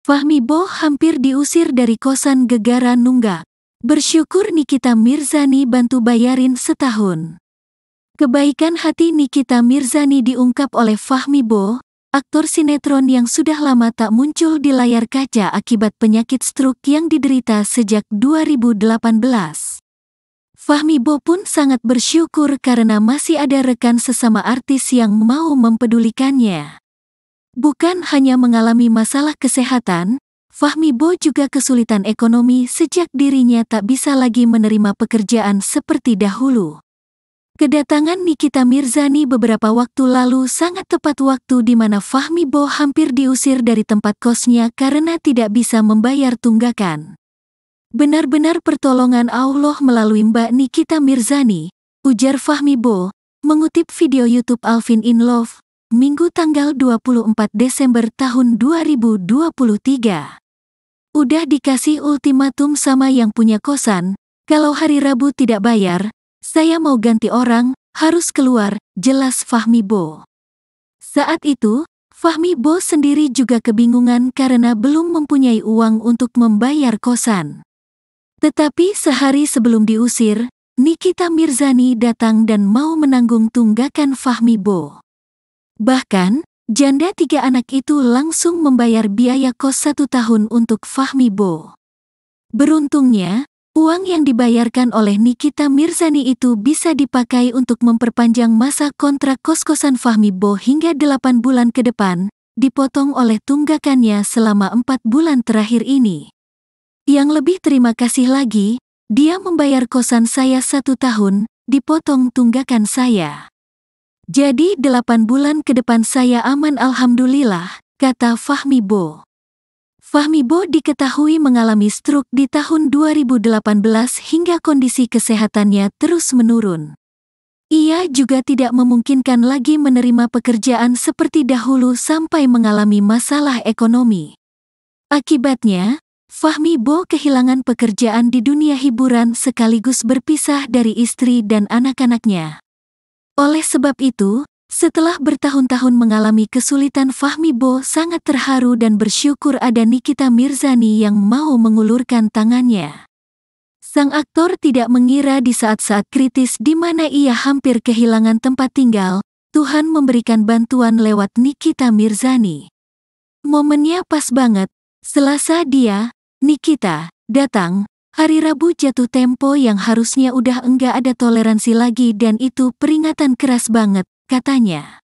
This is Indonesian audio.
Fahmi Bo hampir diusir dari kosan gegara Nungga. Bersyukur Nikita Mirzani bantu bayarin setahun. Kebaikan hati Nikita Mirzani diungkap oleh Fahmi Bo, aktor sinetron yang sudah lama tak muncul di layar kaca akibat penyakit stroke yang diderita sejak 2018. Fahmi Bo pun sangat bersyukur karena masih ada rekan sesama artis yang mau mempedulikannya. Bukan hanya mengalami masalah kesehatan, Fahmi Bo juga kesulitan ekonomi sejak dirinya tak bisa lagi menerima pekerjaan seperti dahulu. Kedatangan Nikita Mirzani beberapa waktu lalu sangat tepat waktu di mana Fahmi Bo hampir diusir dari tempat kosnya karena tidak bisa membayar tunggakan. Benar-benar pertolongan Allah melalui Mbak Nikita Mirzani, ujar Fahmi Bo, mengutip video YouTube Alvin in Love, Minggu tanggal 24 Desember tahun 2023. Udah dikasih ultimatum sama yang punya kosan, kalau hari Rabu tidak bayar, saya mau ganti orang, harus keluar, jelas Fahmi Bo. Saat itu, Fahmi Bo sendiri juga kebingungan karena belum mempunyai uang untuk membayar kosan. Tetapi sehari sebelum diusir, Nikita Mirzani datang dan mau menanggung tunggakan Fahmi Bo. Bahkan, janda tiga anak itu langsung membayar biaya kos satu tahun untuk Fahmi Bo. Beruntungnya, uang yang dibayarkan oleh Nikita Mirzani itu bisa dipakai untuk memperpanjang masa kontrak kos-kosan Fahmi Bo hingga 8 bulan ke depan, dipotong oleh tunggakannya selama empat bulan terakhir ini. Yang lebih terima kasih lagi, dia membayar kosan saya satu tahun, dipotong tunggakan saya. Jadi delapan bulan ke depan saya aman alhamdulillah, kata Fahmi Bo. Fahmi Bo diketahui mengalami stroke di tahun 2018 hingga kondisi kesehatannya terus menurun. Ia juga tidak memungkinkan lagi menerima pekerjaan seperti dahulu sampai mengalami masalah ekonomi. Akibatnya, Fahmi Bo kehilangan pekerjaan di dunia hiburan sekaligus berpisah dari istri dan anak-anaknya. Oleh sebab itu, setelah bertahun-tahun mengalami kesulitan Fahmi Bo sangat terharu dan bersyukur ada Nikita Mirzani yang mau mengulurkan tangannya. Sang aktor tidak mengira di saat-saat kritis di mana ia hampir kehilangan tempat tinggal, Tuhan memberikan bantuan lewat Nikita Mirzani. Momennya pas banget, Selasa dia, Nikita, datang, Hari Rabu jatuh tempo yang harusnya udah enggak ada toleransi lagi dan itu peringatan keras banget, katanya.